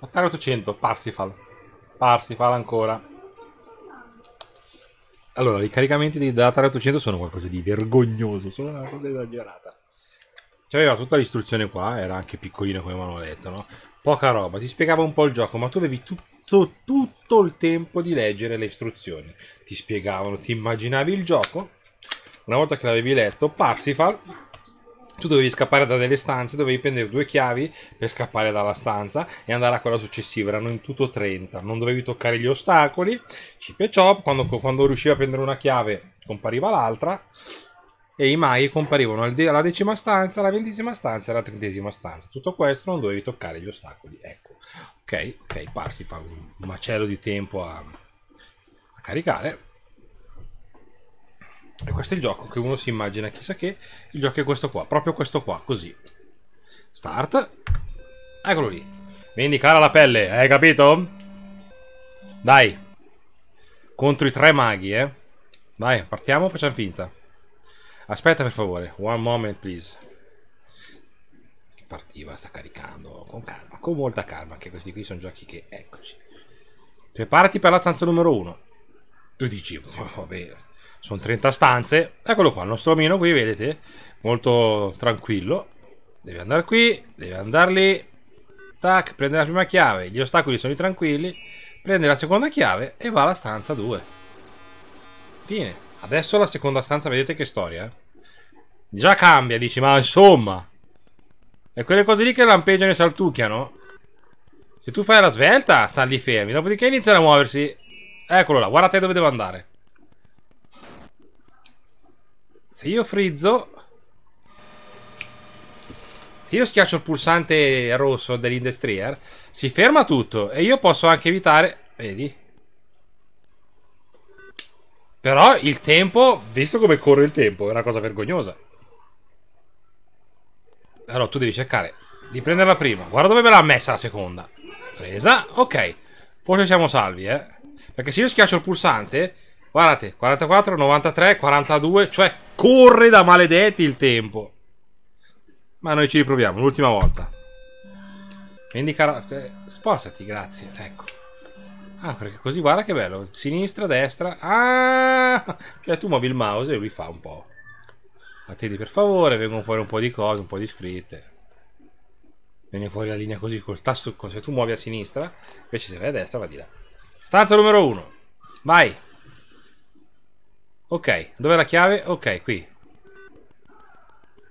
Atari 800, Parsifal. Parsifal ancora. Allora, i caricamenti di Atari 800 sono qualcosa di vergognoso, sono una cosa esagerata. C'aveva cioè, tutta l'istruzione qua, era anche piccolino come manualetto, no? Poca roba, ti spiegava un po' il gioco, ma tu avevi tutto, tutto il tempo di leggere le istruzioni. Ti spiegavano, ti immaginavi il gioco, una volta che l'avevi letto, Parsifal tu dovevi scappare da delle stanze, dovevi prendere due chiavi per scappare dalla stanza e andare a quella successiva, erano in tutto 30, non dovevi toccare gli ostacoli, chip e chop, quando, quando riuscivi a prendere una chiave compariva l'altra e i maghi comparivano alla decima stanza, alla ventesima stanza e alla trentesima stanza, tutto questo non dovevi toccare gli ostacoli, ecco, ok, ok, parsi fa un macello di tempo a, a caricare. E questo è il gioco che uno si immagina chissà che. Il gioco è questo qua, proprio questo qua, così. Start. Eccolo lì. Vendi cara la pelle, hai capito? Dai. Contro i tre maghi, eh. Vai, partiamo, o facciamo finta. Aspetta per favore, one moment please. Che partiva, sta caricando con calma, con molta calma, che questi qui sono giochi che... Eccoci. Preparati per la stanza numero uno. Tu dici, vabbè, sono 30 stanze. Eccolo qua, il nostro omino qui, vedete? Molto tranquillo. Deve andare qui, deve andare lì. Tac, prende la prima chiave, gli ostacoli sono i tranquilli. Prende la seconda chiave e va alla stanza 2. Fine. Adesso la seconda stanza, vedete che storia, eh? Già cambia, dici, ma insomma... È quelle cose lì che lampeggiano e saltucchiano. Se tu fai la svelta, sta lì fermi. Dopodiché iniziano a muoversi. Eccolo là, guarda te dove devo andare. Se io frizzo... Se io schiaccio il pulsante rosso dell'indestrier, si ferma tutto e io posso anche evitare... Vedi? Però il tempo, visto come corre il tempo, è una cosa vergognosa. Allora, tu devi cercare di prenderla prima. Guarda dove me l'ha messa la seconda. Presa, ok. Forse siamo salvi, eh. Perché se io schiaccio il pulsante, guardate, 44, 93, 42, cioè Corre da maledetti il tempo. Ma noi ci riproviamo, l'ultima volta. Quindi, cara... Eh, spostati, grazie. Ecco. Ah, perché così guarda che bello. Sinistra, destra. Ah! Cioè tu muovi il mouse e lui fa un po'. Attendi per favore, vengono fuori un po' di cose, un po' di scritte. Viene fuori la linea così col tasto. Se tu muovi a sinistra, invece se vai a destra va di là. Stanza numero 1. Vai! Ok, dov'è la chiave? Ok, qui.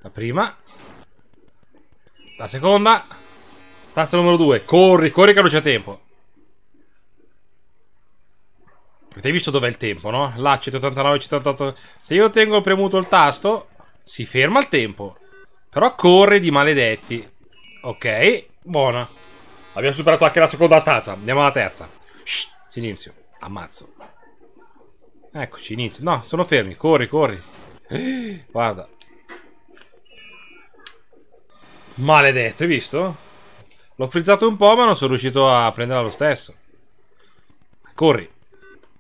La prima. La seconda. Stanza numero due. Corri, corri che non c'è tempo. Avete visto dov'è il tempo, no? Là, 189, 188. Se io tengo premuto il tasto, si ferma il tempo. Però corre di maledetti. Ok, buona. Abbiamo superato anche la seconda stanza. Andiamo alla terza. Shh, silenzio. Ammazzo. Eccoci, inizio. No, sono fermi. Corri, corri. Guarda. Maledetto, hai visto? L'ho frizzato un po', ma non sono riuscito a prenderla lo stesso. Corri.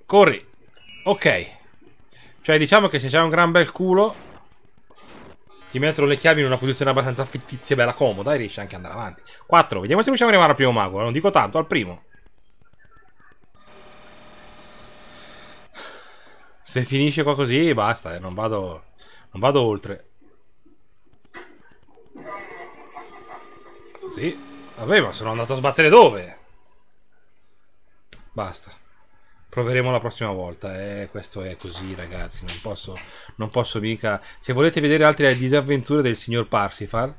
Corri. Ok. Cioè, diciamo che se c'è un gran bel culo, ti mettono le chiavi in una posizione abbastanza fittizia e bella comoda e riesci anche ad andare avanti. 4. Vediamo se riusciamo ad arrivare al primo mago. Non dico tanto, al primo. Se finisce qua così, basta, eh, non, vado, non vado oltre. Sì. Vabbè, ma sono andato a sbattere dove? Basta. Proveremo la prossima volta. Eh, questo è così, ragazzi. Non posso, non posso mica... Se volete vedere altre disavventure del signor Parsifal...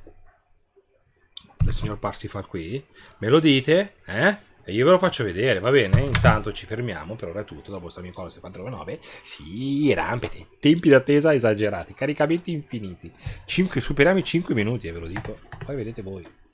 Del signor Parsifal qui... Me lo dite, eh? E io ve lo faccio vedere, va bene? Intanto ci fermiamo, per ora è tutto, da vostro amico 499. Sì, rampete. Tempi d'attesa esagerati, caricamenti infiniti. 5, superiamo i 5 minuti, e eh, ve lo dico. Poi vedete voi.